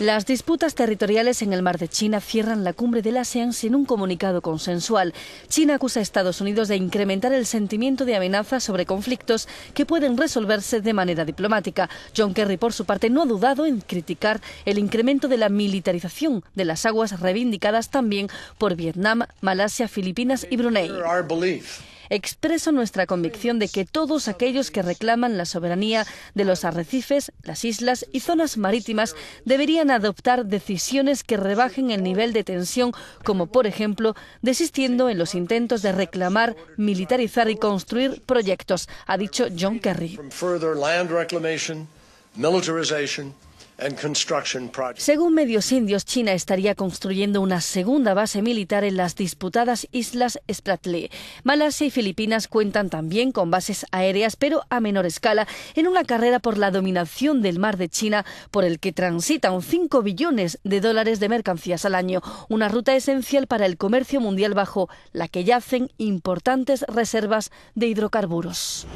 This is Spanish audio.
Las disputas territoriales en el mar de China cierran la cumbre del ASEAN sin un comunicado consensual. China acusa a Estados Unidos de incrementar el sentimiento de amenaza sobre conflictos que pueden resolverse de manera diplomática. John Kerry, por su parte, no ha dudado en criticar el incremento de la militarización de las aguas reivindicadas también por Vietnam, Malasia, Filipinas y Brunei expreso nuestra convicción de que todos aquellos que reclaman la soberanía de los arrecifes, las islas y zonas marítimas deberían adoptar decisiones que rebajen el nivel de tensión, como por ejemplo desistiendo en los intentos de reclamar, militarizar y construir proyectos, ha dicho John Kerry. Según medios indios, China estaría construyendo una segunda base militar en las disputadas islas Spratly. Malasia y Filipinas cuentan también con bases aéreas, pero a menor escala, en una carrera por la dominación del mar de China, por el que transitan 5 billones de dólares de mercancías al año, una ruta esencial para el comercio mundial bajo la que yacen importantes reservas de hidrocarburos.